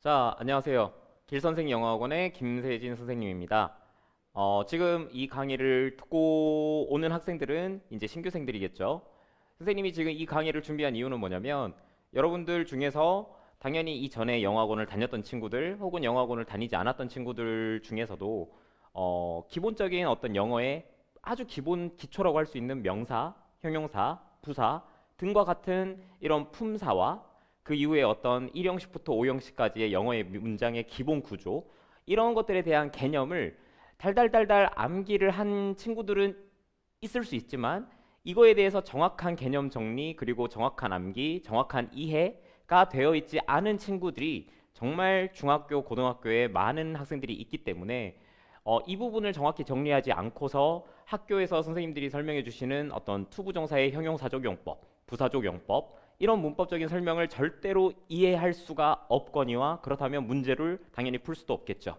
자, 안녕하세요. 길선생 영어학원의 김세진 선생님입니다. 어, 지금 이 강의를 듣고 오는 학생들은 이제 신규생들이겠죠. 선생님이 지금 이 강의를 준비한 이유는 뭐냐면 여러분들 중에서 당연히 이전에 영어학원을 다녔던 친구들 혹은 영어학원을 다니지 않았던 친구들 중에서도 어, 기본적인 어떤 영어의 아주 기본 기초라고 할 수 있는 명사, 형용사, 부사 등과 같은 이런 품사와 그 이후에 어떤 1형식부터 5형식까지의 영어의 문장의 기본 구조 이런 것들에 대한 개념을 달달달달 암기를 한 친구들은 있을 수 있지만 이거에 대해서 정확한 개념 정리 그리고 정확한 암기 정확한 이해가 되어 있지 않은 친구들이 정말 중학교 고등학교에 많은 학생들이 있기 때문에 어, 이 부분을 정확히 정리하지 않고서 학교에서 선생님들이 설명해 주시는 어떤 투부정사의 형용사적용법 부사적용법 이런 문법적인 설명을 절대로 이해할 수가 없거니와 그렇다면 문제를 당연히 풀 수도 없겠죠.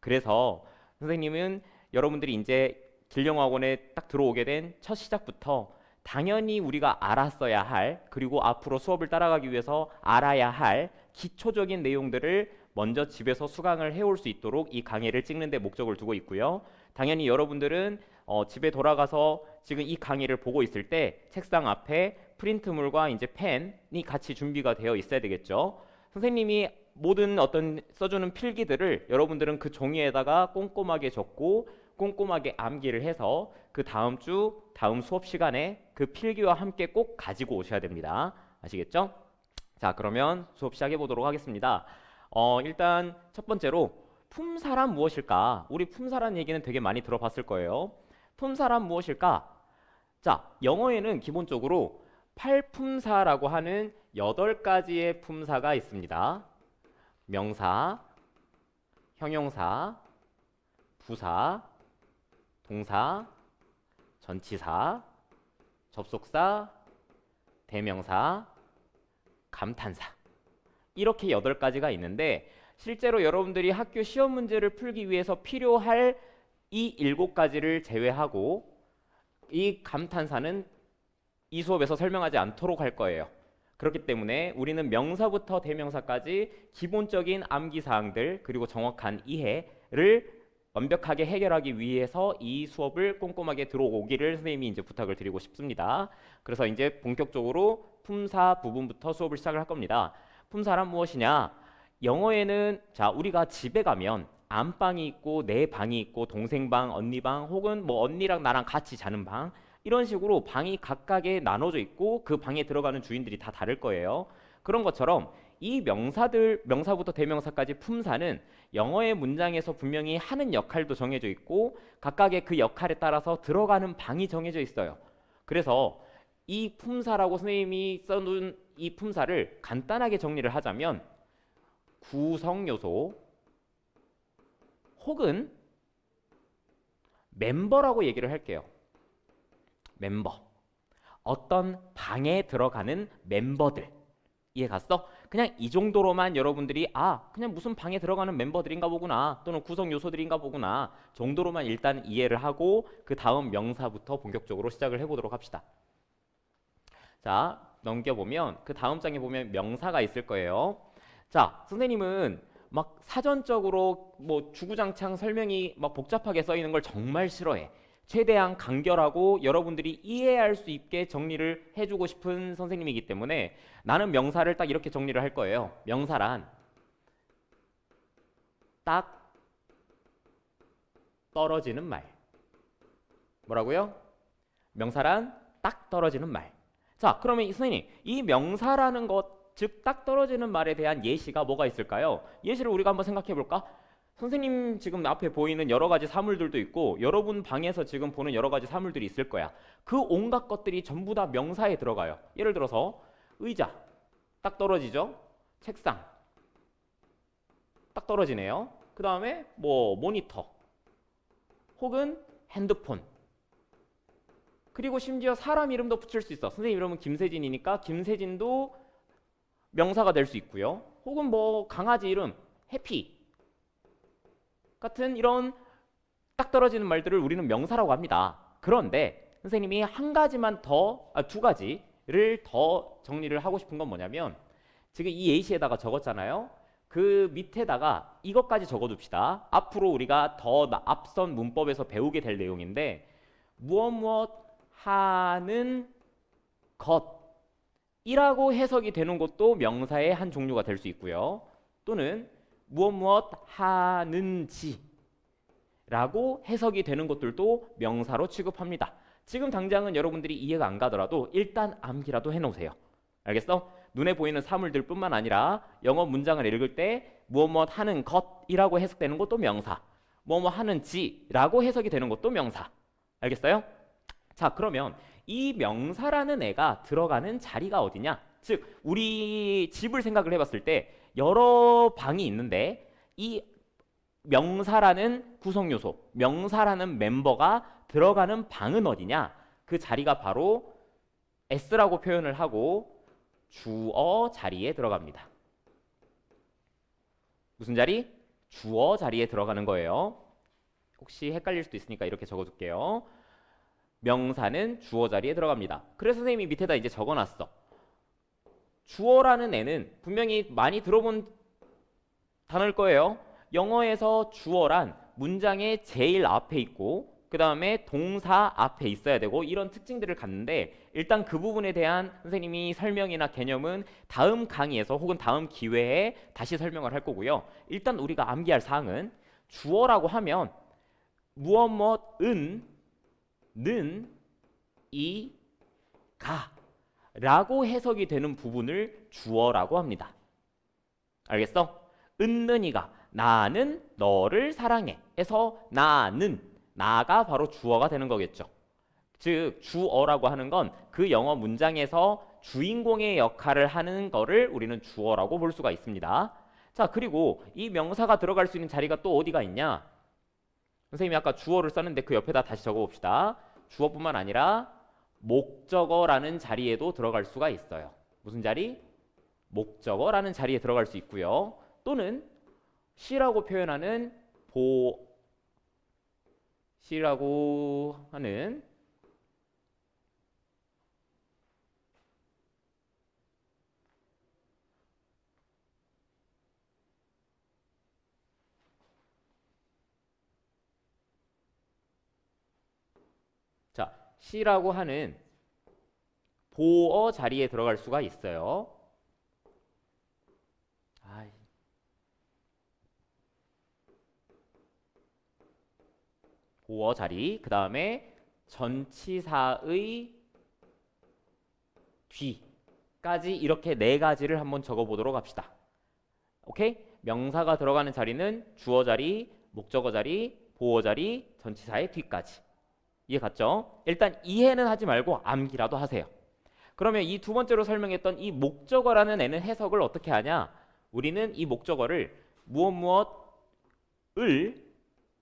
그래서 선생님은 여러분들이 이제 길령학원에 딱 들어오게 된 첫 시작부터 당연히 우리가 알았어야 할 그리고 앞으로 수업을 따라가기 위해서 알아야 할 기초적인 내용들을 먼저 집에서 수강을 해올 수 있도록 이 강의를 찍는 데 목적을 두고 있고요. 당연히 여러분들은 어, 집에 돌아가서 지금 이 강의를 보고 있을 때 책상 앞에 프린트물과 이제 펜이 같이 준비가 되어 있어야 되겠죠. 선생님이 모든 어떤 써주는 필기들을 여러분들은 그 종이에다가 꼼꼼하게 적고 꼼꼼하게 암기를 해서 그 다음 주 다음 수업 시간에 그 필기와 함께 꼭 가지고 오셔야 됩니다. 아시겠죠? 자 그러면 수업 시작해 보도록 하겠습니다. 어, 일단 첫 번째로 품사란 무엇일까? 우리 품사란 얘기는 되게 많이 들어봤을 거예요. 품사란 무엇일까? 자 영어에는 기본적으로 팔품사라고 하는 여덟 가지의 품사가 있습니다. 명사, 형용사, 부사, 동사, 전치사, 접속사, 대명사, 감탄사. 이렇게 여덟 가지가 있는데 실제로 여러분들이 학교 시험 문제를 풀기 위해서 필요할 이 일곱 가지를 제외하고 이 감탄사는 이 수업에서 설명하지 않도록 할 거예요. 그렇기 때문에 우리는 명사부터 대명사까지 기본적인 암기 사항들 그리고 정확한 이해를 완벽하게 해결하기 위해서 이 수업을 꼼꼼하게 들어오기를 선생님이 이제 부탁을 드리고 싶습니다. 그래서 이제 본격적으로 품사 부분부터 수업을 시작을 할 겁니다. 품사란 무엇이냐? 영어에는 자 우리가 집에 가면 안방이 있고 내 방이 있고 동생 방, 언니 방 혹은 뭐 언니랑 나랑 같이 자는 방 이런 식으로 방이 각각에 나눠져 있고 그 방에 들어가는 주인들이 다 다를 거예요. 그런 것처럼 이 명사들 명사부터 대명사까지 품사는 영어의 문장에서 분명히 하는 역할도 정해져 있고 각각의 그 역할에 따라서 들어가는 방이 정해져 있어요. 그래서 이 품사라고 선생님이 써놓은 이 품사를 간단하게 정리를 하자면 구성 요소 혹은 멤버라고 얘기를 할게요. 멤버. 어떤 방에 들어가는 멤버들. 이해 갔어? 그냥 이 정도로만 여러분들이 아 그냥 무슨 방에 들어가는 멤버들인가 보구나 또는 구성 요소들인가 보구나 정도로만 일단 이해를 하고 그 다음 명사부터 본격적으로 시작을 해보도록 합시다. 자 넘겨보면 그 다음 장에 보면 명사가 있을 거예요. 자 선생님은 막 사전적으로 뭐 주구장창 설명이 막 복잡하게 써 있는 걸 정말 싫어해. 최대한 간결하고 여러분들이 이해할 수 있게 정리를 해주고 싶은 선생님이기 때문에 나는 명사를 딱 이렇게 정리를 할 거예요. 명사란 딱 떨어지는 말. 뭐라고요? 명사란 딱 떨어지는 말. 자, 그러면 이 선생님, 이 명사라는 것, 즉 딱 떨어지는 말에 대한 예시가 뭐가 있을까요? 예시를 우리가 한번 생각해 볼까? 선생님 지금 앞에 보이는 여러 가지 사물들도 있고 여러분 방에서 지금 보는 여러 가지 사물들이 있을 거야. 그 온갖 것들이 전부 다 명사에 들어가요. 예를 들어서 의자 딱 떨어지죠. 책상 딱 떨어지네요. 그 다음에 뭐 모니터 혹은 핸드폰 그리고 심지어 사람 이름도 붙일 수 있어. 선생님 이름은 김세진이니까 김세진도 명사가 될 수 있고요. 혹은 뭐 강아지 이름 해피 같은 이런 딱 떨어지는 말들을 우리는 명사라고 합니다. 그런데 선생님이 한 가지만 더, 아, 두 가지를 더 정리를 하고 싶은 건 뭐냐면 지금 이예씨에다가 적었잖아요. 그 밑에다가 이것까지 적어둡시다. 앞으로 우리가 더 앞선 문법에서 배우게 될 내용인데 무엇 무엇 하는 것이라고 해석이 되는 것도 명사의 한 종류가 될 수 있고요. 또는 무엇 무엇 하는지라고 해석이 되는 것들도 명사로 취급합니다. 지금 당장은 여러분들이 이해가 안 가더라도 일단 암기라도 해놓으세요. 알겠어? 눈에 보이는 사물들 뿐만 아니라 영어 문장을 읽을 때 무엇 무엇 하는 것이라고 해석되는 것도 명사 무엇 무엇 하는지라고 해석이 되는 것도 명사 알겠어요? 자 그러면 이 명사라는 애가 들어가는 자리가 어디냐 즉 우리 집을 생각을 해봤을 때 여러 방이 있는데 이 명사라는 구성 요소, 명사라는 멤버가 들어가는 방은 어디냐? 그 자리가 바로 S라고 표현을 하고 주어 자리에 들어갑니다. 무슨 자리? 주어 자리에 들어가는 거예요. 혹시 헷갈릴 수도 있으니까 이렇게 적어둘게요. 명사는 주어 자리에 들어갑니다. 그래서 선생님이 밑에다 이제 적어놨어. 주어라는 애는 분명히 많이 들어본 단어일 거예요. 영어에서 주어란 문장의 제일 앞에 있고 그 다음에 동사 앞에 있어야 되고 이런 특징들을 갖는데 일단 그 부분에 대한 선생님이 설명이나 개념은 다음 강의에서 혹은 다음 기회에 다시 설명을 할 거고요. 일단 우리가 암기할 사항은 주어라고 하면 무엇 무엇은 뭐, 는이가 라고 해석이 되는 부분을 주어라고 합니다. 알겠어? 은느니가 나는 너를 사랑해 해서 나는 나가 바로 주어가 되는 거겠죠. 즉 주어라고 하는 건 그 영어 문장에서 주인공의 역할을 하는 거를 우리는 주어라고 볼 수가 있습니다. 자 그리고 이 명사가 들어갈 수 있는 자리가 또 어디가 있냐? 선생님이 아까 주어를 썼는데 그 옆에다 다시 적어봅시다. 주어뿐만 아니라 목적어라는 자리에도 들어갈 수가 있어요. 무슨 자리? 목적어라는 자리에 들어갈 수 있고요. 또는 시라고 표현하는 보 시라고 하는 C라고 하는 보어 자리에 들어갈 수가 있어요. 아이. 보어 자리, 그 다음에 전치사의 뒤까지 이렇게 네 가지를 한번 적어보도록 합시다. 오케이? 명사가 들어가는 자리는 주어 자리, 목적어 자리, 보어 자리, 전치사의 뒤까지. 이해 갔죠? 일단 이해는 하지 말고 암기라도 하세요. 그러면 이 두 번째로 설명했던 이 목적어라는 애는 해석을 어떻게 하냐? 우리는 이 목적어를 무엇 무엇을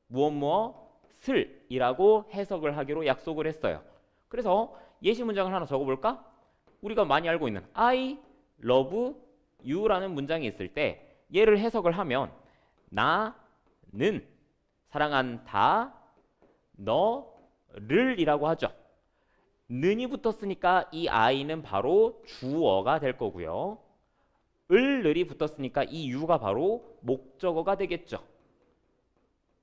무엇 무엇을 이라고 해석을 하기로 약속을 했어요. 그래서 예시 문장을 하나 적어볼까? 우리가 많이 알고 있는 I love you라는 문장이 있을 때 얘를 해석을 하면 나는 사랑한다 너 를이라고 하죠. 는이 붙었으니까 이 아이는 바로 주어가 될 거고요. 을, 을이 붙었으니까 이 유가 바로 목적어가 되겠죠.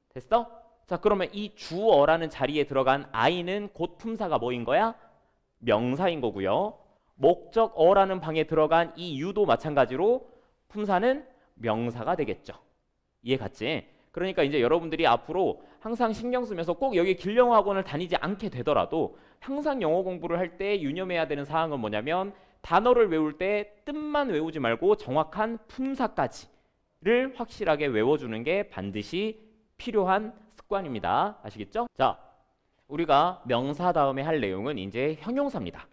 됐어? 자 그러면 이 주어라는 자리에 들어간 아이는 곧 품사가 뭐인 거야? 명사인 거고요. 목적어라는 방에 들어간 이 유도 마찬가지로 품사는 명사가 되겠죠. 이해 갔지? 그러니까 이제 여러분들이 앞으로 항상 신경 쓰면서 꼭 여기 길영어 학원을 다니지 않게 되더라도 항상 영어 공부를 할 때 유념해야 되는 사항은 뭐냐면 단어를 외울 때 뜻만 외우지 말고 정확한 품사까지를 확실하게 외워주는 게 반드시 필요한 습관입니다. 아시겠죠? 자, 우리가 명사 다음에 할 내용은 이제 형용사입니다.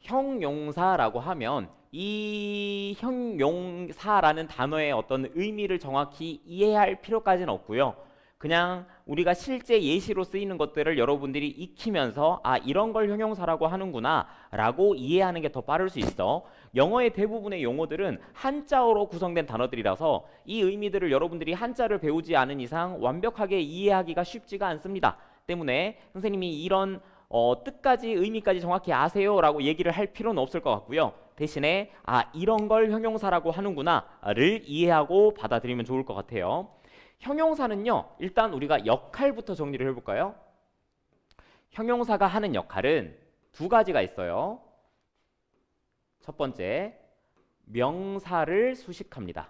형용사라고 하면 이 형용사라는 단어의 어떤 의미를 정확히 이해할 필요까지는 없고요. 그냥 우리가 실제 예시로 쓰이는 것들을 여러분들이 익히면서 아 이런 걸 형용사라고 하는구나 라고 이해하는 게 더 빠를 수 있어 영어의 대부분의 용어들은 한자어로 구성된 단어들이라서 이 의미들을 여러분들이 한자를 배우지 않은 이상 완벽하게 이해하기가 쉽지가 않습니다 때문에 선생님이 이런 어, 뜻까지 의미까지 정확히 아세요 라고 얘기를 할 필요는 없을 것 같고요 대신에 아 이런 걸 형용사라고 하는구나를 이해하고 받아들이면 좋을 것 같아요 형용사는요. 일단 우리가 역할부터 정리를 해볼까요? 형용사가 하는 역할은 두 가지가 있어요. 첫 번째, 명사를 수식합니다.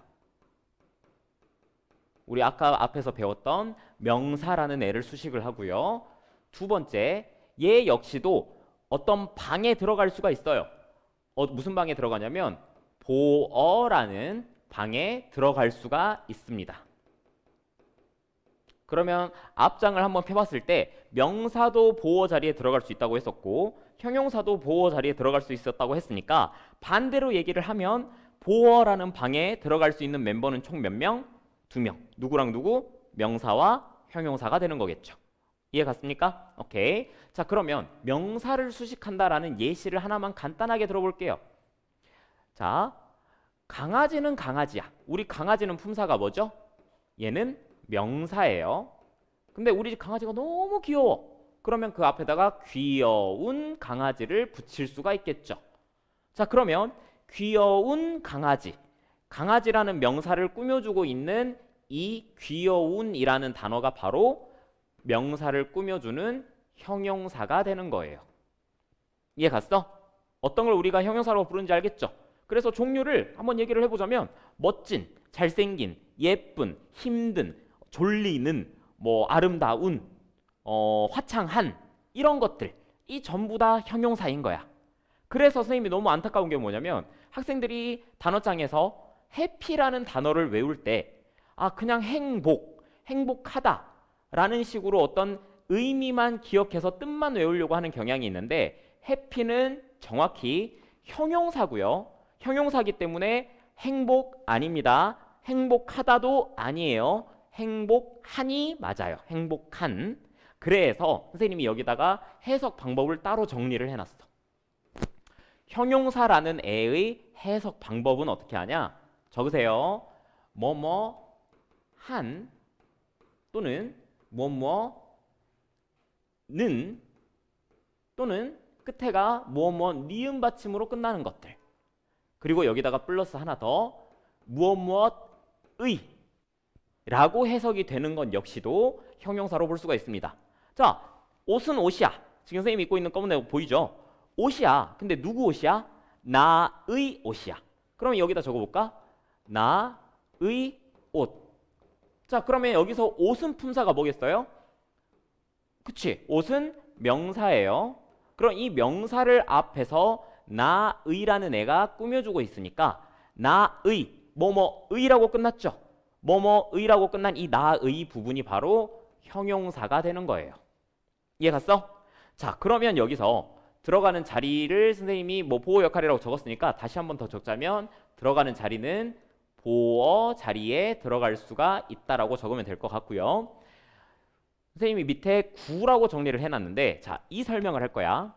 우리 아까 앞에서 배웠던 명사라는 애를 수식을 하고요. 두 번째, 얘 역시도 어떤 방에 들어갈 수가 있어요. 어, 무슨 방에 들어가냐면 보어라는 방에 들어갈 수가 있습니다. 그러면 앞장을 한번 펴봤을 때 명사도 보호 자리에 들어갈 수 있다고 했었고 형용사도 보호 자리에 들어갈 수 있었다고 했으니까 반대로 얘기를 하면 보호라는 방에 들어갈 수 있는 멤버는 총 몇 명? 두 명. 누구랑 누구? 명사와 형용사가 되는 거겠죠. 이해 갔습니까? 오케이. 자 그러면 명사를 수식한다라는 예시를 하나만 간단하게 들어볼게요. 자 강아지는 강아지야. 우리 강아지는 품사가 뭐죠? 얘는 명사예요. 근데 우리 집 강아지가 너무 귀여워. 그러면 그 앞에다가 귀여운 강아지를 붙일 수가 있겠죠. 자, 그러면 귀여운 강아지. 강아지라는 명사를 꾸며주고 있는 이 귀여운이라는 단어가 바로 명사를 꾸며주는 형용사가 되는 거예요. 이해 갔어? 어떤 걸 우리가 형용사라고 부르는지 알겠죠? 그래서 종류를 한번 얘기를 해보자면 멋진, 잘생긴, 예쁜, 힘든, 졸리는 뭐 아름다운 어, 화창한 이런 것들 이 전부 다 형용사인 거야. 그래서 선생님이 너무 안타까운 게 뭐냐면 학생들이 단어장에서 해피라는 단어를 외울 때 아 그냥 행복, 행복하다 라는 식으로 어떤 의미만 기억해서 뜻만 외우려고 하는 경향이 있는데 해피는 정확히 형용사고요. 형용사기 때문에 행복 아닙니다. 행복하다도 아니에요. 행복한이 맞아요. 행복한. 그래서 선생님이 여기다가 해석 방법을 따로 정리를 해놨어. 형용사라는 애의 해석 방법은 어떻게 하냐? 적으세요. 뭐뭐 한 또는 뭐뭐는 또는 끝에가 뭐뭐 니은 받침으로 끝나는 것들. 그리고 여기다가 플러스 하나 더 무엇 무엇의 라고 해석이 되는 건 역시도 형용사로 볼 수가 있습니다. 자, 옷은 옷이야. 지금 선생님이 입고 있는 검은 옷 보이죠? 옷이야. 근데 누구 옷이야? 나의 옷이야. 그럼 여기다 적어볼까? 나의 옷. 자, 그러면 여기서 옷은 품사가 뭐겠어요? 그치. 옷은 명사예요. 그럼 이 명사를 앞에서 나의라는 애가 꾸며주고 있으니까 나의, 뭐뭐의라고 끝났죠? 뭐뭐의라고 끝난 이 나의 부분이 바로 형용사가 되는 거예요. 이해 갔어? 자 그러면 여기서 들어가는 자리를 선생님이 뭐 보호 역할이라고 적었으니까 다시 한 번 더 적자면 들어가는 자리는 보어 자리에 들어갈 수가 있다라고 적으면 될 것 같고요. 선생님이 밑에 구라고 정리를 해놨는데 자 이 설명을 할 거야.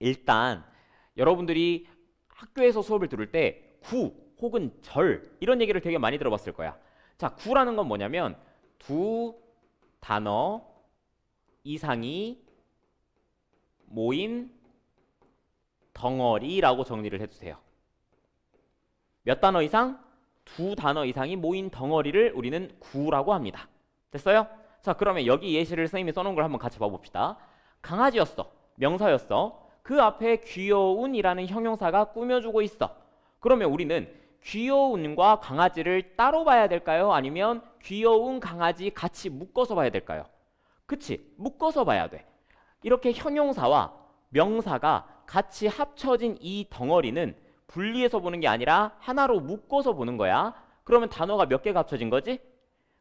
일단 여러분들이 학교에서 수업을 들을 때 구 혹은 절 이런 얘기를 되게 많이 들어봤을 거야. 자, 구라는 건 뭐냐면 두 단어 이상이 모인 덩어리라고 정리를 해주세요. 몇 단어 이상? 두 단어 이상이 모인 덩어리를 우리는 구라고 합니다. 됐어요? 자 그러면 여기 예시를 선생님이 써놓은 걸 한번 같이 봐봅시다. 강아지였어. 명사였어. 그 앞에 귀여운이라는 형용사가 꾸며주고 있어. 그러면 우리는 귀여운과 강아지를 따로 봐야 될까요? 아니면 귀여운 강아지 같이 묶어서 봐야 될까요? 그치? 묶어서 봐야 돼. 이렇게 형용사와 명사가 같이 합쳐진 이 덩어리는 분리해서 보는 게 아니라 하나로 묶어서 보는 거야. 그러면 단어가 몇 개가 합쳐진 거지?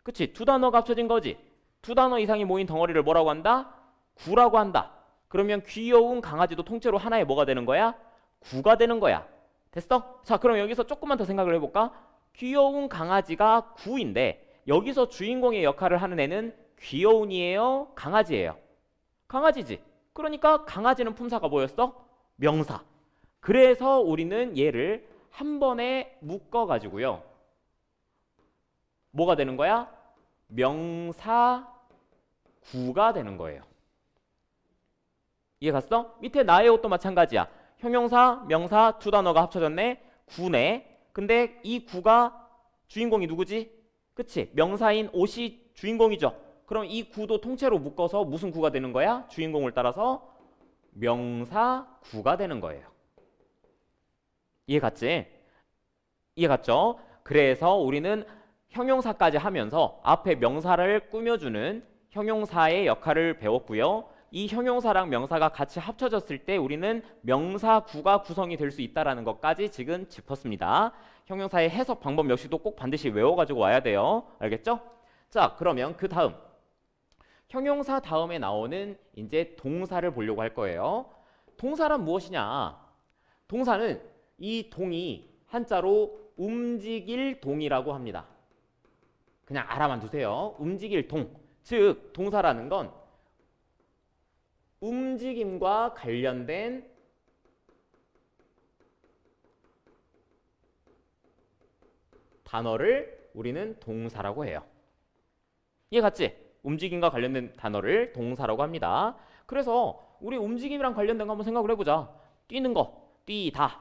그치? 두 단어가 합쳐진 거지. 두 단어 이상이 모인 덩어리를 뭐라고 한다? 구라고 한다. 그러면 귀여운 강아지도 통째로 하나의 뭐가 되는 거야? 구가 되는 거야. 됐어? 자 그럼 여기서 조금만 더 생각을 해볼까? 귀여운 강아지가 구인데 여기서 주인공의 역할을 하는 애는 귀여운이에요? 강아지예요? 강아지지. 그러니까 강아지는 품사가 뭐였어? 명사. 그래서 우리는 얘를 한 번에 묶어가지고요. 뭐가 되는 거야? 명사구가 되는 거예요. 이해 갔어? 밑에 나의 옷도 마찬가지야. 형용사, 명사 두 단어가 합쳐졌네. 구네. 근데 이 구가 주인공이 누구지? 그치? 명사인 옷이 주인공이죠. 그럼 이 구도 통째로 묶어서 무슨 구가 되는 거야? 주인공을 따라서 명사 구가 되는 거예요. 이해 갔지? 이해 갔죠? 그래서 우리는 형용사까지 하면서 앞에 명사를 꾸며주는 형용사의 역할을 배웠고요. 이 형용사랑 명사가 같이 합쳐졌을 때 우리는 명사구가 구성이 될 수있다는 것까지 지금 짚었습니다. 형용사의 해석 방법 역시도 꼭 반드시 외워가지고 와야 돼요. 알겠죠? 자 그러면 그 다음 형용사 다음에 나오는 이제 동사를 보려고 할 거예요. 동사란 무엇이냐? 동사는 이 동이 한자로 움직일 동이라고 합니다. 그냥 알아만 두세요. 움직일 동. 즉 동사라는 건 움직임과 관련된 단어를 우리는 동사라고 해요. 이해갔지? 움직임과 관련된 단어를 동사라고 합니다. 그래서 우리 움직임이랑 관련된 거 한번 생각을 해보자. 뛰는 거, 뛰다,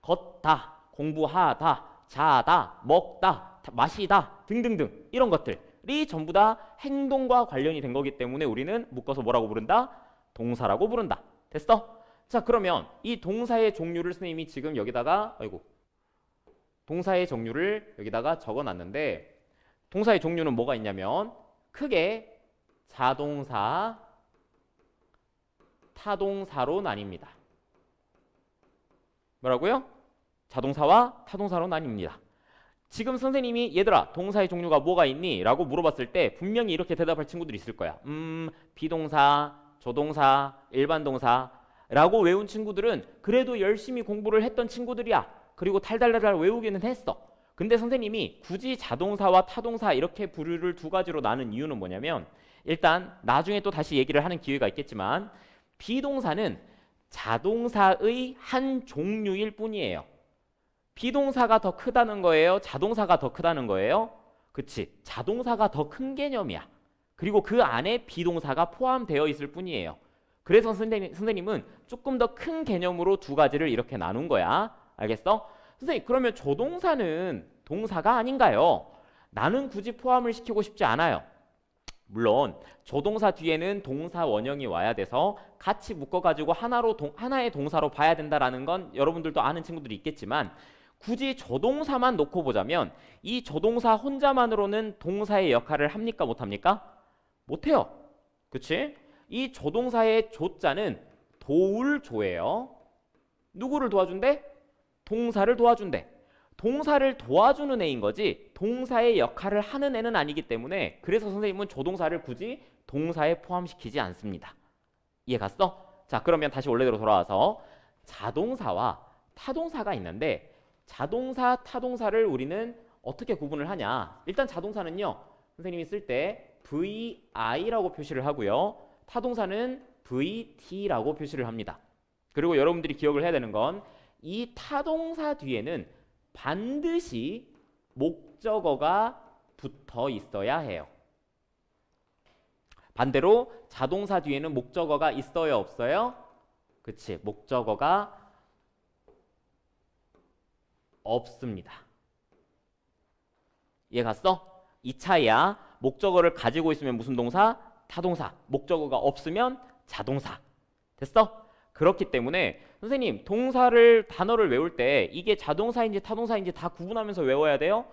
걷다, 공부하다, 자다, 먹다, 마시다 등등등 이런 것들이 전부 다 행동과 관련이 된 거기 때문에 우리는 묶어서 뭐라고 부른다? 동사라고 부른다. 됐어? 자 그러면 이 동사의 종류를 선생님이 지금 여기다가 아이고 동사의 종류를 여기다가 적어놨는데 동사의 종류는 뭐가 있냐면 크게 자동사, 타동사로 나뉩니다. 뭐라고요? 자동사와 타동사로 나뉩니다. 지금 선생님이 얘들아 동사의 종류가 뭐가 있니? 라고 물어봤을 때 분명히 이렇게 대답할 친구들이 있을 거야. 음 비동사, 조동사, 일반 동사라고 외운 친구들은 그래도 열심히 공부를 했던 친구들이야. 그리고 탈달달달 외우기는 했어. 근데 선생님이 굳이 자동사와 타동사 이렇게 부류를 두 가지로 나눈 이유는 뭐냐면 일단 나중에 또 다시 얘기를 하는 기회가 있겠지만 비동사는 자동사의 한 종류일 뿐이에요. 비동사가 더 크다는 거예요? 자동사가 더 크다는 거예요? 그치. 자동사가 더 큰 개념이야. 그리고 그 안에 비동사가 포함되어 있을 뿐이에요. 그래서 선생님, 선생님은 조금 더 큰 개념으로 두 가지를 이렇게 나눈 거야. 알겠어? 선생님 그러면 조동사는 동사가 아닌가요? 나는 굳이 포함을 시키고 싶지 않아요. 물론 조동사 뒤에는 동사 원형이 와야 돼서 같이 묶어가지고 하나로 동, 하나의 동사로 봐야 된다라는 건 여러분들도 아는 친구들이 있겠지만 굳이 조동사만 놓고 보자면 이 조동사 혼자만으로는 동사의 역할을 합니까 못합니까? 못해요. 그치? 이 조동사의 조자는 도울 조예요. 누구를 도와준대? 동사를 도와준대. 동사를 도와주는 애인 거지 동사의 역할을 하는 애는 아니기 때문에 그래서 선생님은 조동사를 굳이 동사에 포함시키지 않습니다. 이해 갔어? 자 그러면 다시 원래대로 돌아와서 자동사와 타동사가 있는데 자동사, 타동사를 우리는 어떻게 구분을 하냐 일단 자동사는요 선생님이 쓸때 VI라고 표시를 하고요. 타동사는 VT라고 표시를 합니다. 그리고 여러분들이 기억을 해야 되는 건 이 타동사 뒤에는 반드시 목적어가 붙어 있어야 해요. 반대로 자동사 뒤에는 목적어가 있어요 없어요? 그치 목적어가 없습니다. 이해 갔어? 이 차이야. 목적어를 가지고 있으면 무슨 동사? 타동사. 목적어가 없으면 자동사. 됐어? 그렇기 때문에 선생님 동사를 단어를 외울 때 이게 자동사인지 타동사인지 다 구분하면서 외워야 돼요?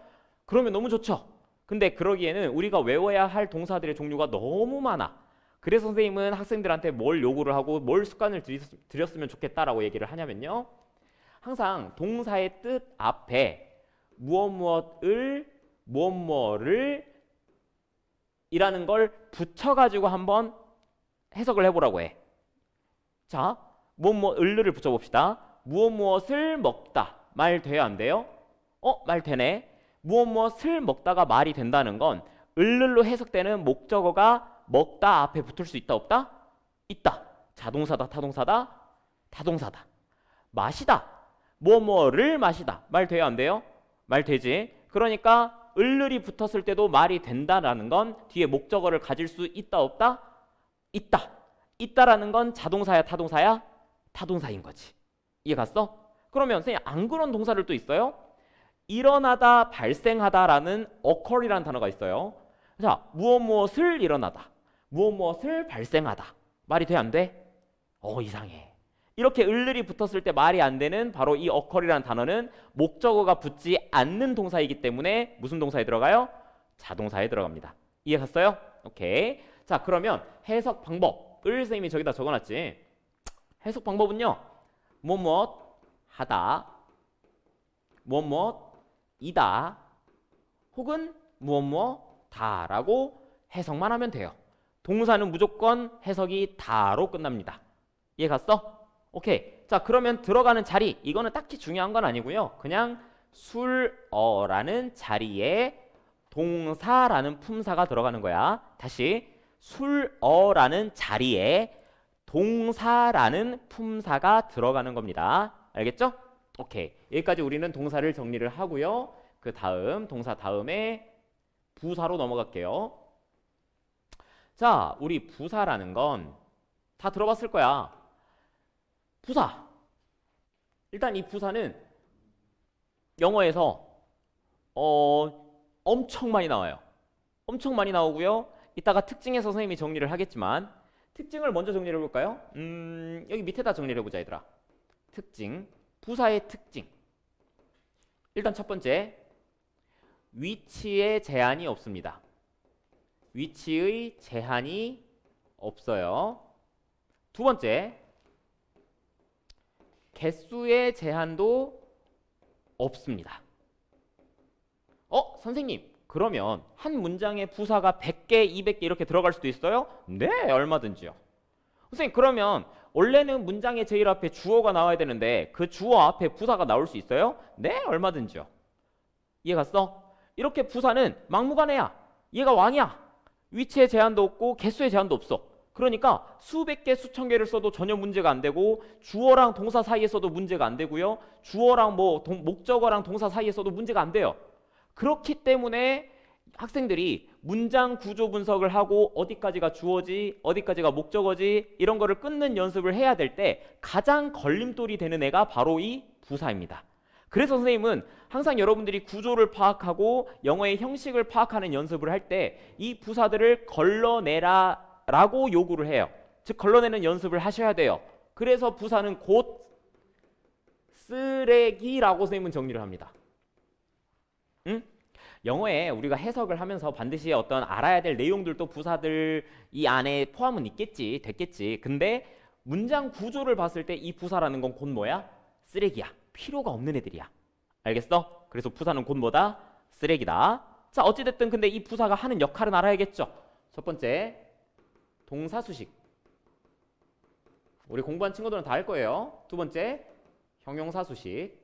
그러면 너무 좋죠. 근데 그러기에는 우리가 외워야 할 동사들의 종류가 너무 많아. 그래서 선생님은 학생들한테 뭘 요구를 하고 뭘 습관을 들였으면 좋겠다라고 얘기를 하냐면요. 항상 동사의 뜻 앞에 무엇 무엇을 무엇 무엇을 이라는 걸 붙여가지고 한번 해석을 해보라고 해. 자, 무엇 을르를 붙여봅시다. 무엇 무엇을 먹다. 말 돼요? 안 돼요? 어? 말 되네. 무엇 무엇을 먹다가 말이 된다는 건을르로 해석되는 목적어가 먹다 앞에 붙을 수 있다 없다? 있다. 자동사다 타동사다? 타동사다. 마시다. 무엇 무엇을 마시다. 말 돼요? 안 돼요? 말 되지. 그러니까 을을이 붙었을 때도 말이 된다라는 건 뒤에 목적어를 가질 수 있다 없다? 있다. 있다라는 건 자동사야 타동사야? 타동사인 거지. 이해 갔어? 그러면 선생님 안 그런 동사를 또 있어요? 일어나다 발생하다라는 occur이라는 단어가 있어요. 자 무엇 무엇을 일어나다 무엇 무엇을 발생하다 말이 돼 안 돼? 어 이상해. 이렇게 을을이 붙었을 때 말이 안 되는 바로 이 어컬이라는 단어는 목적어가 붙지 않는 동사이기 때문에 무슨 동사에 들어가요? 자동사에 들어갑니다. 이해 갔어요? 오케이. 자 그러면 해석 방법을 선생님이 저기다 적어놨지. 해석 방법은요. 뭐뭐 하다 뭐뭐 이다 혹은 뭐뭐 다라고 해석만 하면 돼요. 동사는 무조건 해석이 다로 끝납니다. 이해 갔어? 오케이. 자 그러면 들어가는 자리 이거는 딱히 중요한 건 아니고요. 그냥 술어라는 자리에 동사라는 품사가 들어가는 거야. 다시 술어라는 자리에 동사라는 품사가 들어가는 겁니다. 알겠죠? 오케이. 여기까지 우리는 동사를 정리를 하고요. 그 다음 동사 다음에 부사로 넘어갈게요. 자, 우리 부사라는 건 다 들어봤을 거야. 부사. 일단 이 부사는 영어에서 어, 엄청 많이 나와요. 엄청 많이 나오고요. 이따가 특징에서 선생님이 정리를 하겠지만 특징을 먼저 정리를 해볼까요? 음, 여기 밑에다 정리를 해보자 얘들아. 특징, 부사의 특징. 일단 첫 번째, 위치에 제한이 없습니다. 위치의 제한이 없어요. 두 번째, 개수의 제한도 없습니다. 어? 선생님 그러면 한 문장에 부사가 100개, 200개 이렇게 들어갈 수도 있어요? 네, 얼마든지요. 선생님 그러면 원래는 문장의 제일 앞에 주어가 나와야 되는데 그 주어 앞에 부사가 나올 수 있어요? 네, 얼마든지요. 이해 갔어? 이렇게 부사는 막무가내야. 얘가 왕이야. 위치의 제한도 없고 개수의 제한도 없어. 그러니까 수백 개, 수천 개를 써도 전혀 문제가 안 되고 주어랑 동사 사이에 서도 문제가 안 되고요. 주어랑 뭐 동, 목적어랑 동사 사이에 서도 문제가 안 돼요. 그렇기 때문에 학생들이 문장 구조 분석을 하고 어디까지가 주어지, 어디까지가 목적어지 이런 거를 끊는 연습을 해야 될 때 가장 걸림돌이 되는 애가 바로 이 부사입니다. 그래서 선생님은 항상 여러분들이 구조를 파악하고 영어의 형식을 파악하는 연습을 할 때 이 부사들을 걸러내라 라고 요구를 해요. 즉 걸러내는 연습을 하셔야 돼요. 그래서 부사는 곧 쓰레기라고 선생님은 정리를 합니다. 응? 영어에 우리가 해석을 하면서 반드시 어떤 알아야 될 내용들도 부사들 이 안에 포함은 있겠지, 됐겠지. 근데 문장 구조를 봤을 때 이 부사라는 건 곧 뭐야? 쓰레기야. 필요가 없는 애들이야. 알겠어? 그래서 부사는 곧 뭐다? 쓰레기다. 자, 어찌됐든 근데 이 부사가 하는 역할은 알아야겠죠. 첫 번째, 동사수식. 우리 공부한 친구들은 다할 거예요. 두 번째, 형용사수식.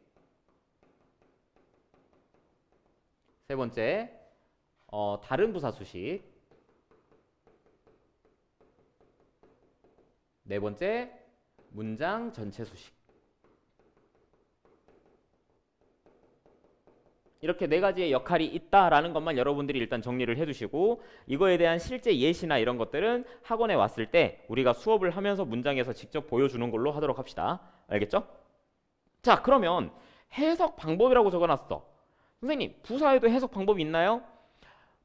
세 번째, 어, 다른 부사수식. 네 번째, 문장 전체 수식. 이렇게 네 가지의 역할이 있다라는 것만 여러분들이 일단 정리를 해두시고 이거에 대한 실제 예시나 이런 것들은 학원에 왔을 때 우리가 수업을 하면서 문장에서 직접 보여주는 걸로 하도록 합시다. 알겠죠? 자 그러면 해석 방법이라고 적어놨어. 선생님 부사에도 해석 방법이 있나요?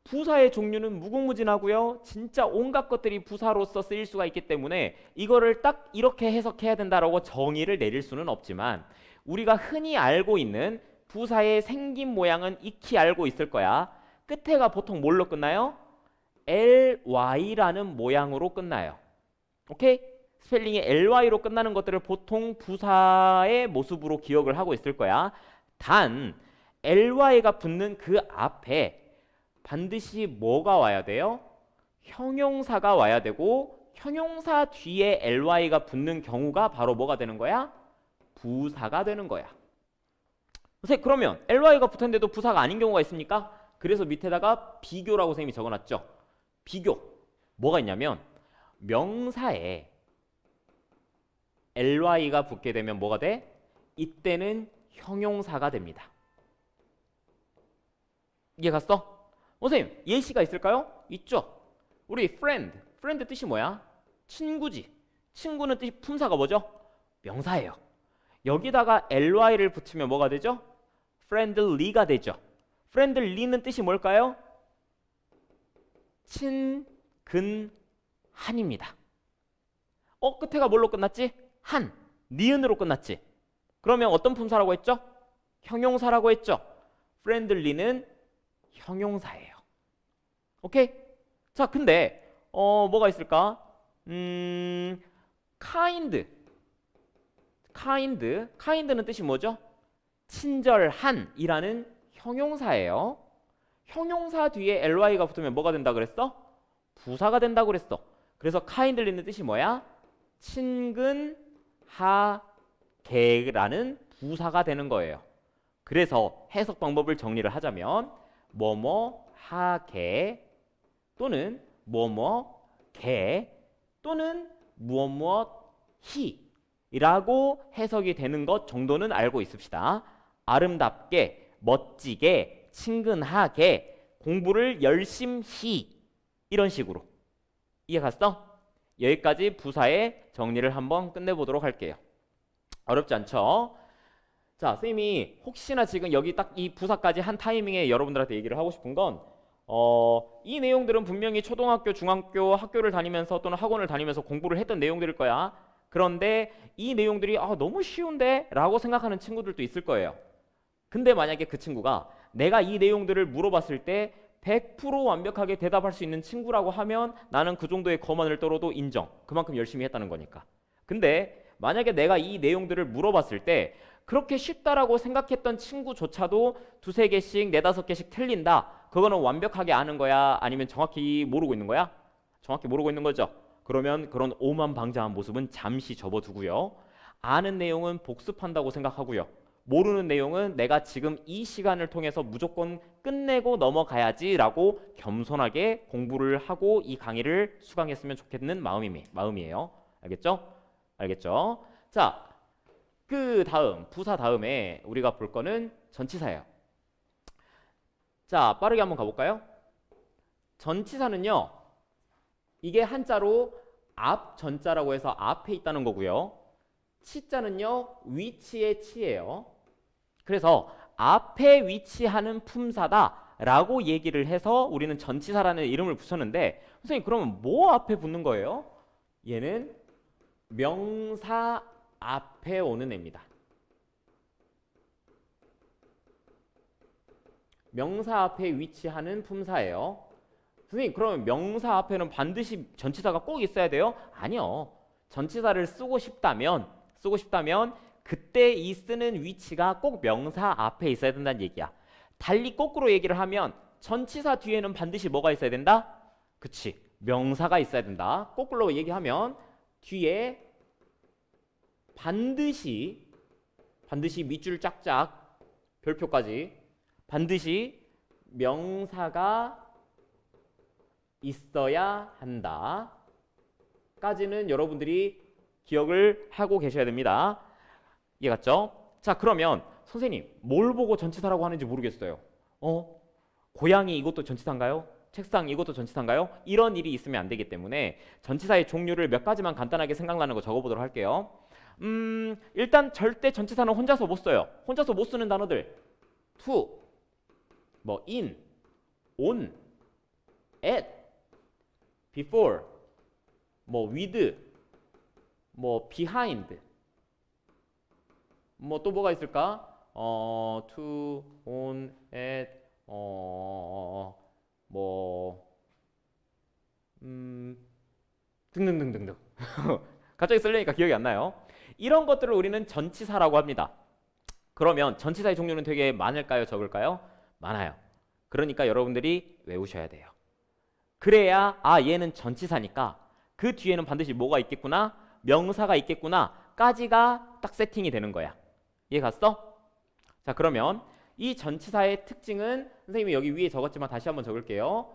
부사의 종류는 무궁무진하고요. 진짜 온갖 것들이 부사로서 쓰일 수가 있기 때문에 이거를 딱 이렇게 해석해야 된다라고 정의를 내릴 수는 없지만 우리가 흔히 알고 있는 부사의 생긴 모양은 익히 알고 있을 거야. 끝에가 보통 뭘로 끝나요? ly라는 모양으로 끝나요. 오케이? 스펠링이 ly로 끝나는 것들을 보통 부사의 모습으로 기억을 하고 있을 거야. 단 ly가 붙는 그 앞에 반드시 뭐가 와야 돼요? 형용사가 와야 되고 형용사 뒤에 ly가 붙는 경우가 바로 뭐가 되는 거야? 부사가 되는 거야. 선생님 그러면 ly가 붙었는데도 부사가 아닌 경우가 있습니까? 그래서 밑에다가 비교라고 선생님이 적어놨죠. 비교. 뭐가 있냐면 명사에 ly가 붙게 되면 뭐가 돼? 이때는 형용사가 됩니다. 이해 갔어? 선생님 예시가 있을까요? 있죠. 우리 friend. friend 뜻이 뭐야? 친구지. 친구는 뜻이 품사가 뭐죠? 명사예요. 여기다가 ly를 붙이면 뭐가 되죠? friendly가 되죠. friendly는 뜻이 뭘까요? 친근한입니다. 어 끝에가 뭘로 끝났지? 한, 니은으로 끝났지. 그러면 어떤 품사라고 했죠? 형용사라고 했죠. friendly는 형용사예요. 오케이? 자, 근데 어 뭐가 있을까? 음, kind kind, kind는 뜻이 뭐죠? 친절한이라는 형용사예요. 형용사 뒤에 ly가 붙으면 뭐가 된다 그랬어? 부사가 된다 그랬어. 그래서 kindly는 뜻이 뭐야? 친근하게라는 부사가 되는 거예요. 그래서 해석 방법을 정리를 하자면 뭐뭐 하게 또는 뭐뭐게 또는 무엇무엇 히 이라고 해석이 되는 것 정도는 알고 있읍시다. 아름답게, 멋지게, 친근하게, 공부를 열심히 이런 식으로 이해 갔어? 여기까지 부사의 정리를 한번 끝내보도록 할게요. 어렵지 않죠? 자, 선생님이 혹시나 지금 여기 딱 이 부사까지 한 타이밍에 여러분들한테 얘기를 하고 싶은 건 어, 이 내용들은 분명히 초등학교, 중학교, 학교를 다니면서 또는 학원을 다니면서 공부를 했던 내용들일 거야. 그런데 이 내용들이 아, 너무 쉬운데 라고 생각하는 친구들도 있을 거예요. 근데 만약에 그 친구가 내가 이 내용들을 물어봤을 때 100% 완벽하게 대답할 수 있는 친구라고 하면 나는 그 정도의 거만을 떨어도 인정. 그만큼 열심히 했다는 거니까. 근데 만약에 내가 이 내용들을 물어봤을 때 그렇게 쉽다라고 생각했던 친구조차도 두세 개씩 네다섯 개씩 틀린다. 그거는 완벽하게 아는 거야? 아니면 정확히 모르고 있는 거야? 정확히 모르고 있는 거죠. 그러면 그런 오만 방자한 모습은 잠시 접어두고요. 아는 내용은 복습한다고 생각하고요. 모르는 내용은 내가 지금 이 시간을 통해서 무조건 끝내고 넘어가야지라고 겸손하게 공부를 하고 이 강의를 수강했으면 좋겠는 마음이, 마음이에요. 알겠죠? 알겠죠? 자, 그 다음, 부사 다음에 우리가 볼 거는 전치사예요. 자, 빠르게 한번 가볼까요? 전치사는요. 이게 한자로 앞 전자라고 해서 앞에 있다는 거고요. 치자는요. 위치의 치예요. 그래서 앞에 위치하는 품사다라고 얘기를 해서 우리는 전치사라는 이름을 붙였는데 선생님 그러면 뭐 앞에 붙는 거예요? 얘는 명사 앞에 오는 애입니다. 명사 앞에 위치하는 품사예요. 선생님 그러면 명사 앞에는 반드시 전치사가 꼭 있어야 돼요? 아니요. 전치사를 쓰고 싶다면 쓰고 싶다면 그때 이 쓰는 위치가 꼭 명사 앞에 있어야 된다는 얘기야. 달리 거꾸로 얘기를 하면 전치사 뒤에는 반드시 뭐가 있어야 된다? 그치. 명사가 있어야 된다. 거꾸로 얘기하면 뒤에 반드시 반드시 밑줄 짝짝 별표까지 반드시 명사가 있어야 한다. 까지는 여러분들이 기억을 하고 계셔야 됩니다. 이해 갔죠? 자 그러면 선생님 뭘 보고 전치사라고 하는지 모르겠어요. 어? 고양이 이것도 전치사인가요? 책상 이것도 전치사인가요? 이런 일이 있으면 안 되기 때문에 전치사의 종류를 몇 가지만 간단하게 생각나는 거 적어보도록 할게요. 음 일단 절대 전치사는 혼자서 못 써요. 혼자서 못 쓰는 단어들 to, 뭐 in, on, at, before, 뭐 with, 뭐 behind, 뭐 또 뭐가 있을까? 어, to, on, at, 어, 뭐, 음, 등등등등등. 갑자기 쓸려니까 기억이 안 나요. 이런 것들을 우리는 전치사라고 합니다. 그러면 전치사의 종류는 되게 많을까요? 적을까요? 많아요. 그러니까 여러분들이 외우셔야 돼요. 그래야 아 얘는 전치사니까 그 뒤에는 반드시 뭐가 있겠구나 명사가 있겠구나 까지가 딱 세팅이 되는 거야 이해 갔어? 자 그러면 이 전치사의 특징은 선생님이 여기 위에 적었지만 다시 한번 적을게요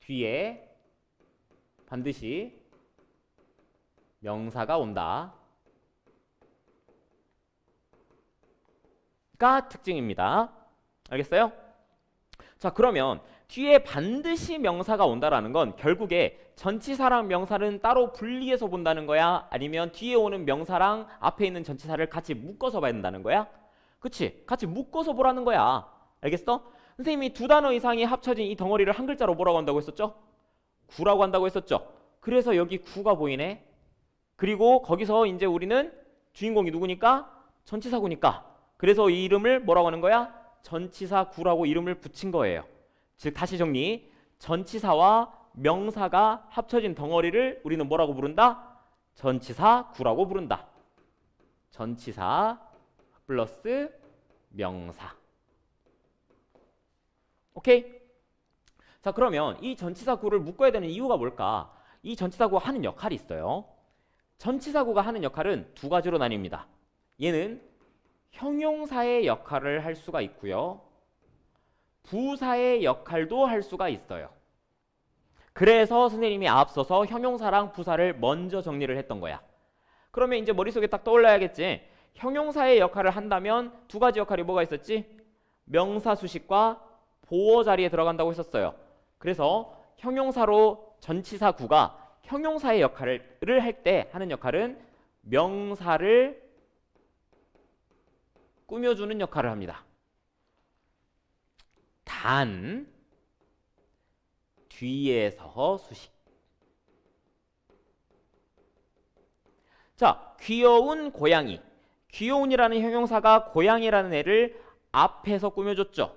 뒤에 반드시 명사가 온다 가 특징입니다 알겠어요? 자 그러면 뒤에 반드시 명사가 온다라는 건 결국에 전치사랑 명사는 따로 분리해서 본다는 거야? 아니면 뒤에 오는 명사랑 앞에 있는 전치사를 같이 묶어서 봐야 된다는 거야? 그치? 같이 묶어서 보라는 거야. 알겠어? 선생님이 두 단어 이상이 합쳐진 이 덩어리를 한 글자로 뭐라고 한다고 했었죠? 구라고 한다고 했었죠? 그래서 여기 구가 보이네. 그리고 거기서 이제 우리는 주인공이 누구니까? 전치사구니까. 그래서 이 이름을 뭐라고 하는 거야? 전치사구라고 이름을 붙인 거예요. 즉 다시 정리. 전치사와 명사가 합쳐진 덩어리를 우리는 뭐라고 부른다? 전치사구라고 부른다. 전치사 플러스 명사. 오케이? 자 그러면 이 전치사구를 묶어야 되는 이유가 뭘까? 이 전치사구가 하는 역할이 있어요. 전치사구가 하는 역할은 두 가지로 나뉩니다. 얘는 형용사의 역할을 할 수가 있고요. 부사의 역할도 할 수가 있어요. 그래서 선생님이 앞서서 형용사랑 부사를 먼저 정리를 했던 거야. 그러면 이제 머릿속에 딱 떠올라야겠지. 형용사의 역할을 한다면 두 가지 역할이 뭐가 있었지? 명사 수식과 보어 자리에 들어간다고 했었어요. 그래서 형용사로 전치사구가 형용사의 역할을 할 때 하는 역할은 명사를 꾸며주는 역할을 합니다. 단 뒤에서 수식 자, 귀여운 고양이. 귀여운이라는 형용사가 고양이라는 애를 앞에서 꾸며줬죠.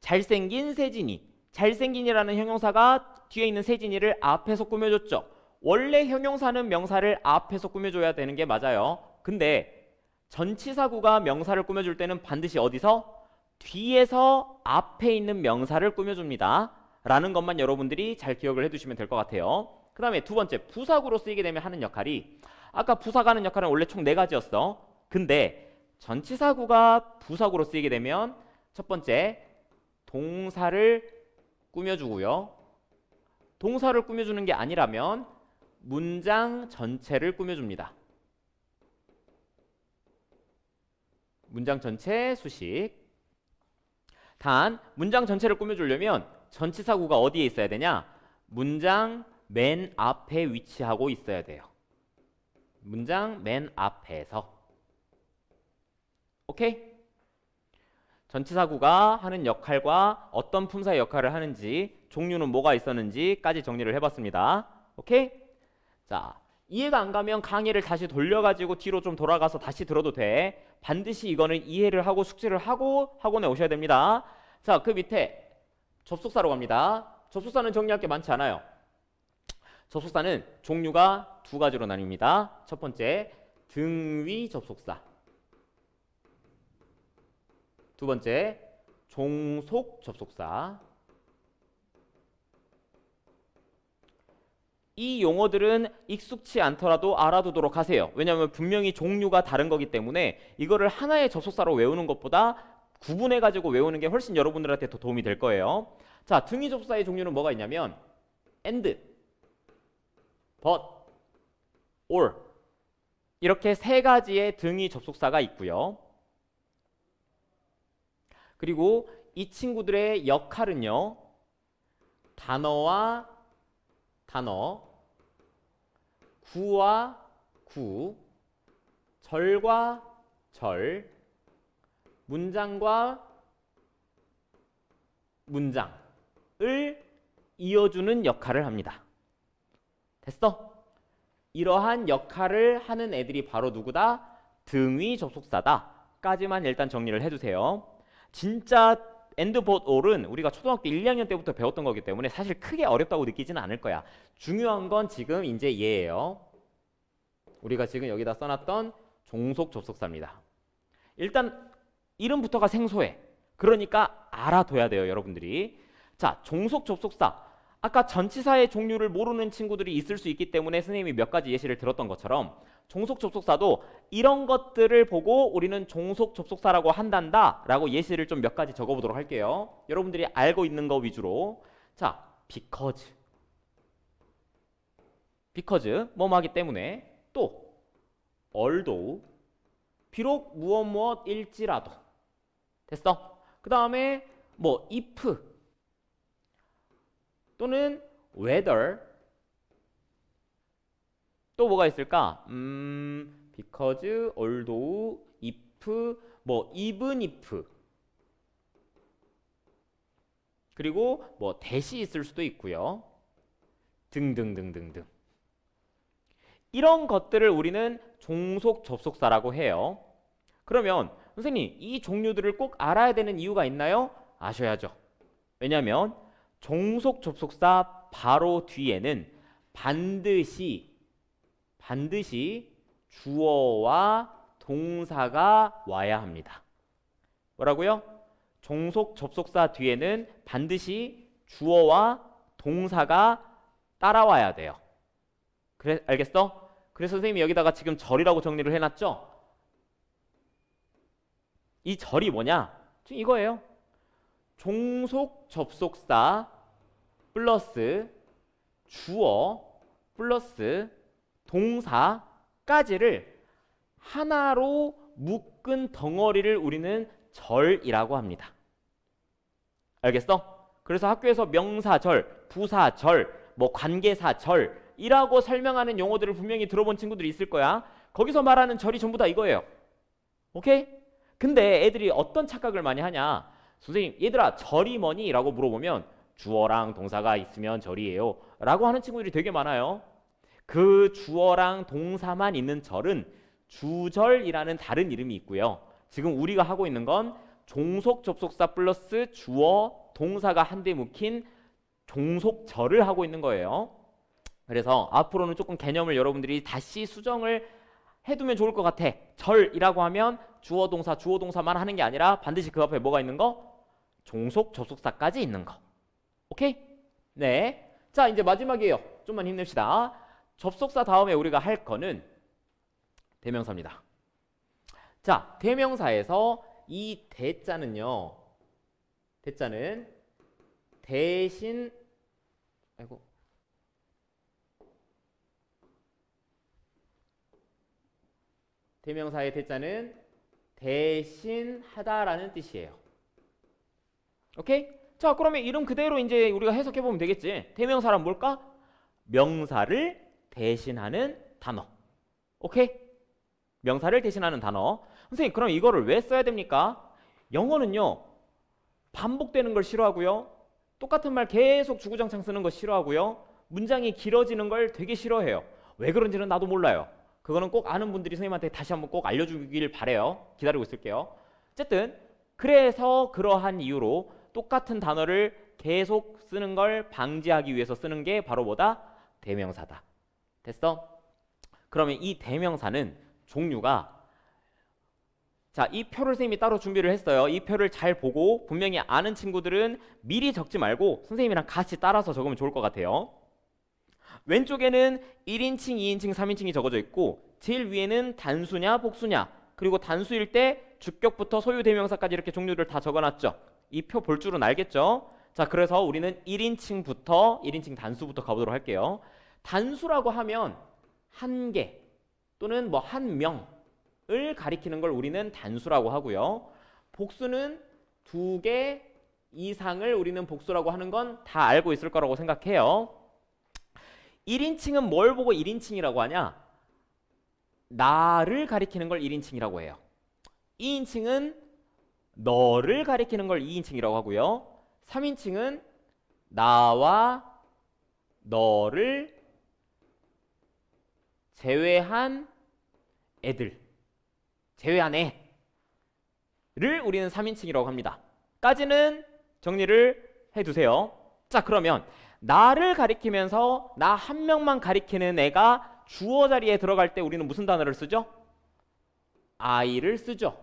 잘생긴 세진이. 잘생긴이라는 형용사가 뒤에 있는 세진이를 앞에서 꾸며줬죠. 원래 형용사는 명사를 앞에서 꾸며줘야 되는 게 맞아요. 근데 전치사구가 명사를 꾸며줄 때는 반드시 어디서? 뒤에서 앞에 있는 명사를 꾸며줍니다. 라는 것만 여러분들이 잘 기억을 해두시면 될 것 같아요. 그 다음에 두 번째, 부사구로 쓰이게 되면 하는 역할이 아까 부사가 는 역할은 원래 총 네 가지였어. 근데 전치사구가 부사구로 쓰이게 되면 첫 번째, 동사를 꾸며주고요. 동사를 꾸며주는 게 아니라면 문장 전체를 꾸며줍니다. 문장 전체 수식 단 문장 전체를 꾸며주려면 전치사구가 어디에 있어야 되냐? 문장 맨 앞에 위치하고 있어야 돼요. 문장 맨 앞에서. 오케이? 전치사구가 하는 역할과 어떤 품사의 역할을 하는지 종류는 뭐가 있었는지까지 정리를 해봤습니다. 오케이? 자, 이해가 안 가면 강의를 다시 돌려가지고 뒤로 좀 돌아가서 다시 들어도 돼. 반드시 이거는 이해를 하고 숙제를 하고 학원에 오셔야 됩니다. 자, 그 밑에 접속사로 갑니다. 접속사는 정리할 게 많지 않아요. 접속사는 종류가 두 가지로 나뉩니다. 첫 번째, 등위 접속사. 두 번째, 종속 접속사. 이 용어들은 익숙치 않더라도 알아두도록 하세요. 왜냐하면 분명히 종류가 다른 거기 때문에 이거를 하나의 접속사로 외우는 것보다 구분해가지고 외우는 게 훨씬 여러분들한테 더 도움이 될 거예요. 자, 등위 접속사의 종류는 뭐가 있냐면 and, but, or 이렇게 세 가지의 등위 접속사가 있고요. 그리고 이 친구들의 역할은요. 단어와 단어 구와 구, 절과 절, 문장과 문장을 이어주는 역할을 합니다. 됐어? 이러한 역할을 하는 애들이 바로 누구다? 등위 접속사다. 까지만 일단 정리를 해주세요. 진짜 a 드 d 올은 우리가 초등학교 1, 2학년 때부터 배웠던 거기 때문에 사실 크게 어렵다고 느끼지는 않을 거야. 중요한 건 지금 이제 얘예요. 우리가 지금 여기다 써놨던 종속 접속사입니다. 일단 이름부터가 생소해. 그러니까 알아둬야 돼요, 여러분들이. 자, 종속 접속사. 아까 전치사의 종류를 모르는 친구들이 있을 수 있기 때문에 선생님이 몇 가지 예시를 들었던 것처럼 종속 접속사도 이런 것들을 보고 우리는 종속 접속사라고 한단다 라고 예시를 좀 몇 가지 적어보도록 할게요. 여러분들이 알고 있는 거 위주로 자, because because 뭐뭐하기 때문에 또 although 비록 무엇 무엇일지라도 됐어? 그 다음에 뭐 if 또는 whether 또 뭐가 있을까? 음, because, although, if, 뭐 even if 그리고 뭐 대시 있을 수도 있고요. 등등등등등. 이런 것들을 우리는 종속 접속사라고 해요. 그러면 선생님 이 종류들을 꼭 알아야 되는 이유가 있나요? 아셔야죠. 왜냐하면 종속 접속사 바로 뒤에는 반드시 반드시 주어와 동사가 와야 합니다. 뭐라고요? 종속 접속사 뒤에는 반드시 주어와 동사가 따라와야 돼요. 그래 알겠어? 그래서 선생님이 여기다가 지금 절이라고 정리를 해놨죠? 이 절이 뭐냐? 지금 이거예요. 종속 접속사 플러스 주어 플러스 동사까지를 하나로 묶은 덩어리를 우리는 절이라고 합니다. 알겠어? 그래서 학교에서 명사절, 부사절, 뭐 관계사절 이라고 설명하는 용어들을 분명히 들어본 친구들이 있을 거야. 거기서 말하는 절이 전부 다 이거예요. 오케이? 근데 애들이 어떤 착각을 많이 하냐. 선생님 얘들아 절이 뭐니? 라고 물어보면 주어랑 동사가 있으면 절이에요. 라고 하는 친구들이 되게 많아요. 그 주어랑 동사만 있는 절은 주절이라는 다른 이름이 있고요. 지금 우리가 하고 있는 건 종속 접속사 플러스 주어 동사가 한데 묶인 종속절을 하고 있는 거예요. 그래서 앞으로는 조금 개념을 여러분들이 다시 수정을 해두면 좋을 것 같아. 절이라고 하면 주어 동사, 주어 동사만 하는 게 아니라 반드시 그 앞에 뭐가 있는 거? 종속 접속사까지 있는 거. 오케이? 네. 자, 이제 마지막이에요. 좀만 힘냅시다. 접속사 다음에 우리가 할 거는 대명사입니다. 자, 대명사에서 이 대자는요. 대자는 대신 아이고 대명사의 대자는 대신하다라는 뜻이에요. 오케이? 자, 그러면 이름 그대로 이제 우리가 해석해 보면 되겠지. 대명사란 뭘까? 명사를 대신하는 단어. 오케이? 명사를 대신하는 단어. 선생님 그럼 이거를 왜 써야 됩니까? 영어는요. 반복되는 걸 싫어하고요. 똑같은 말 계속 주구장창 쓰는 거 싫어하고요. 문장이 길어지는 걸 되게 싫어해요. 왜 그런지는 나도 몰라요. 그거는 꼭 아는 분들이 선생님한테 다시 한번 꼭 알려주길 바래요. 기다리고 있을게요. 어쨌든 그래서 그러한 이유로 똑같은 단어를 계속 쓰는 걸 방지하기 위해서 쓰는 게 바로 뭐다? 대명사다. 됐어? 그러면 이 대명사는 종류가 자, 이 표를 선생님이 따로 준비를 했어요. 이 표를 잘 보고 분명히 아는 친구들은 미리 적지 말고 선생님이랑 같이 따라서 적으면 좋을 것 같아요. 왼쪽에는 1인칭, 2인칭, 3인칭이 적어져 있고 제일 위에는 단수냐, 복수냐 그리고 단수일 때 주격부터 소유 대명사까지 이렇게 종류를 다 적어놨죠. 이 표 볼 줄은 알겠죠? 자, 그래서 우리는 1인칭부터 1인칭 단수부터 가보도록 할게요. 단수라고 하면 한 개 또는 뭐 한 명을 가리키는 걸 우리는 단수라고 하고요. 복수는 두 개 이상을 우리는 복수라고 하는 건 다 알고 있을 거라고 생각해요. 1인칭은 뭘 보고 1인칭이라고 하냐? 나를 가리키는 걸 1인칭이라고 해요. 2인칭은 너를 가리키는 걸 2인칭이라고 하고요. 3인칭은 나와 너를 제외한 애들, 제외한 애를 우리는 3인칭이라고 합니다. 까지는 정리를 해두세요. 자 그러면 나를 가리키면서 나 한 명만 가리키는 애가 주어 자리에 들어갈 때 우리는 무슨 단어를 쓰죠? I를 쓰죠.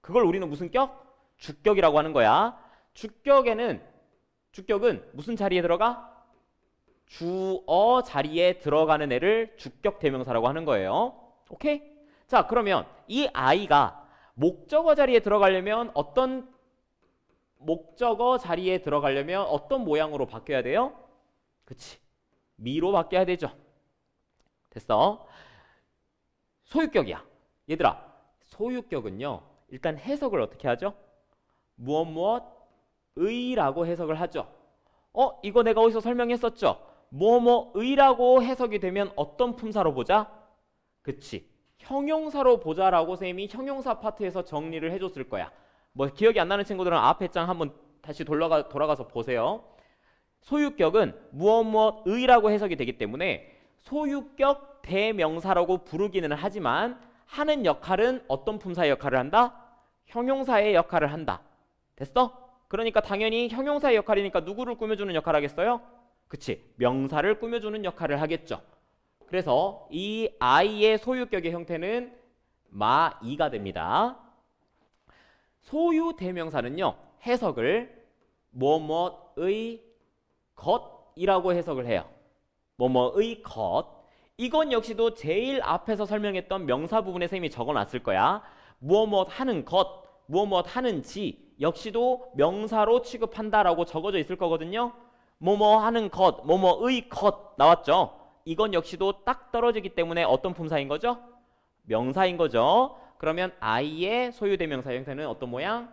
그걸 우리는 무슨 격? 주격이라고 하는 거야. 주격에는 주격은 무슨 자리에 들어가? 주어 자리에 들어가는 애를 주격 대명사라고 하는 거예요. 오케이? 자 그러면 이 아이가 목적어 자리에 들어가려면 어떤 목적어 자리에 들어가려면 어떤 모양으로 바뀌어야 돼요? 그치. 미로 바뀌어야 되죠. 됐어. 소유격이야. 얘들아 소유격은요. 일단 해석을 어떻게 하죠? 무엇 무엇 의라고 해석을 하죠. 어? 이거 내가 어디서 설명했었죠? 뭐뭐의라고 해석이 되면 어떤 품사로 보자? 그치. 형용사로 보자라고 쌤이 형용사 파트에서 정리를 해줬을 거야. 뭐 기억이 안 나는 친구들은 앞에 장 한번 다시 돌아가, 돌아가서 보세요. 소유격은 무엇 무엇의라고 해석이 되기 때문에 소유격 대명사라고 부르기는 하지만 하는 역할은 어떤 품사의 역할을 한다? 형용사의 역할을 한다. 됐어? 그러니까 당연히 형용사의 역할이니까 누구를 꾸며주는 역할 하겠어요? 그치? 명사를 꾸며주는 역할을 하겠죠. 그래서 이 I의 소유격의 형태는 마이가 됩니다. 소유 대명사는요. 해석을 뭐뭐의 것이라고 해석을 해요. 뭐뭐의 것. 이건 역시도 제일 앞에서 설명했던 명사 부분에 선생님이 적어놨을 거야. 뭐뭐 하는 것, 뭐뭐 하는지 역시도 명사로 취급한다라고 적어져 있을 거거든요. 뭐뭐 하는 것, 뭐뭐의 것 나왔죠? 이건 역시도 딱 떨어지기 때문에 어떤 품사인 거죠? 명사인 거죠. 그러면 I의 소유대명사 형태는 어떤 모양?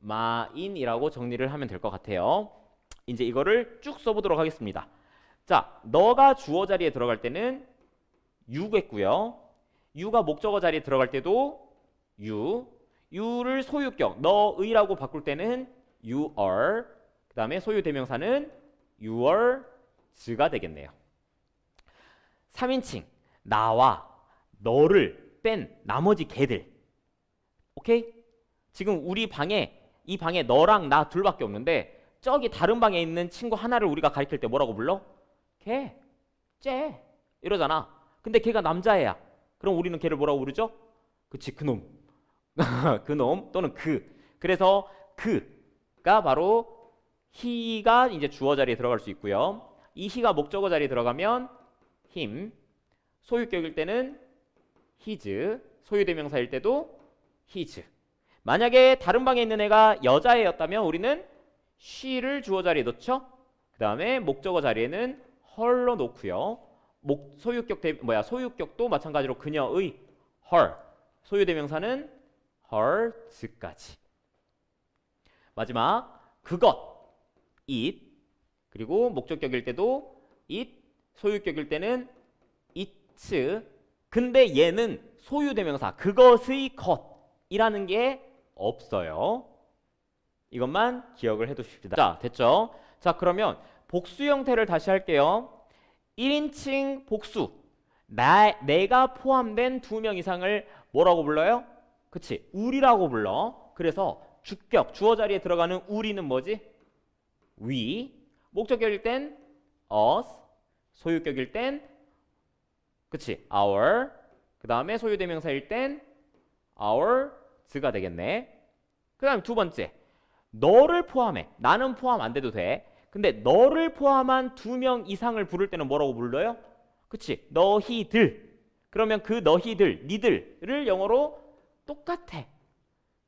마인이라고 정리를 하면 될 것 같아요. 이제 이거를 쭉 써보도록 하겠습니다. 자, 너가 주어 자리에 들어갈 때는 유겠고요. 유가 목적어 자리에 들어갈 때도 유, 유를 소유격 너의라고 바꿀 때는 you are 그 다음에 소유 대명사는 your 즈가 되겠네요. 3인칭 나와 너를 뺀 나머지 개들 오케이? 지금 우리 방에 이 방에 너랑 나 둘밖에 없는데 저기 다른 방에 있는 친구 하나를 우리가 가리킬 때 뭐라고 불러? 걔, 쟤 이러잖아. 근데 걔가 남자애야. 그럼 우리는 걔를 뭐라고 부르죠? 그치 그놈 그놈 또는 그 그래서 그가 바로 he가 이제 주어 자리에 들어갈 수 있고요. 이 he가 목적어 자리에 들어가면 him, 소유격일 때는 his, 소유대명사일 때도 his. 만약에 다른 방에 있는 애가 여자애였다면 우리는 she를 주어 자리에 놓죠그 다음에 목적어 자리에는 her로 놓고요. 목, 소유격 대, 뭐야 소유격도 마찬가지로 그녀의 her 소유대명사는 her's까지 마지막 그것 it 그리고 목적격일 때도 it 소유격일 때는 its 근데 얘는 소유대명사 아, 그것의 것이라는 게 없어요. 이것만 기억을 해두십시다. 자 됐죠? 자 그러면 복수 형태를 다시 할게요. 1인칭 복수 나, 내가 포함된 두 명 이상을 뭐라고 불러요? 그치 우리라고 불러. 그래서 주격 주어 자리에 들어가는 우리는 뭐지? we, 목적격일 땐 us, 소유격일 땐 그치, our, 그 다음에 소유대명사일 땐 our, z가 되겠네. 그 다음 두 번째, 너를 포함해. 나는 포함 안 돼도 돼. 근데 너를 포함한 두 명 이상을 부를 때는 뭐라고 불러요? 그치, 너희들. 그러면 그 너희들, 니들을 영어로 똑같아.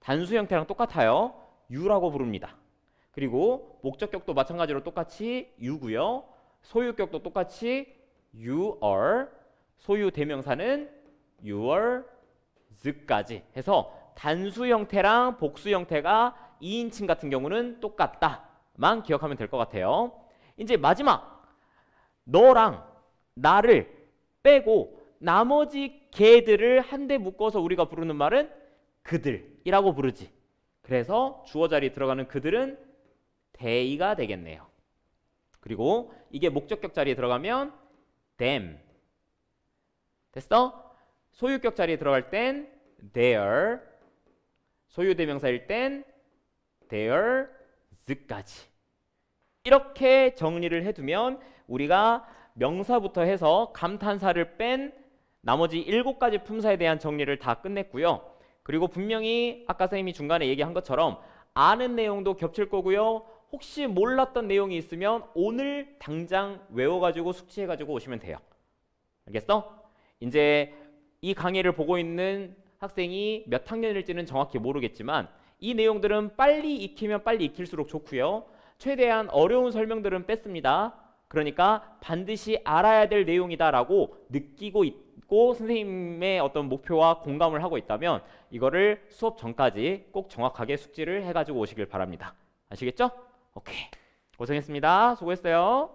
단수 형태랑 똑같아요. 유라고 부릅니다. 그리고 목적격도 마찬가지로 똑같이 you고요. 소유격도 똑같이 you are. 소유 대명사는 your, z까지 해서 단수 형태랑 복수 형태가 2인칭 같은 경우는 똑같다만 기억하면 될 것 같아요. 이제 마지막 너랑 나를 빼고 나머지 개들을 한데 묶어서 우리가 부르는 말은 그들이라고 부르지. 그래서 주어 자리에 들어가는 그들은 they가 되겠네요. 그리고 이게 목적격 자리에 들어가면 them. 됐어? 소유격 자리에 들어갈 땐 their. 소유 대명사일 땐 their z까지. 이렇게 정리를 해두면 우리가 명사부터 해서 감탄사를 뺀 나머지 일곱 가지 품사에 대한 정리를 다 끝냈고요. 그리고 분명히 아까 선생님이 중간에 얘기한 것처럼 아는 내용도 겹칠 거고요. 혹시 몰랐던 내용이 있으면 오늘 당장 외워가지고 숙지해가지고 오시면 돼요. 알겠어? 이제 이 강의를 보고 있는 학생이 몇 학년일지는 정확히 모르겠지만 이 내용들은 빨리 익히면 빨리 익힐수록 좋고요. 최대한 어려운 설명들은 뺐습니다. 그러니까 반드시 알아야 될 내용이다라고 느끼고 있고 선생님의 어떤 목표와 공감을 하고 있다면 이거를 수업 전까지 꼭 정확하게 숙지를 해가지고 오시길 바랍니다. 아시겠죠? 오케이. 고생했습니다. 수고했어요.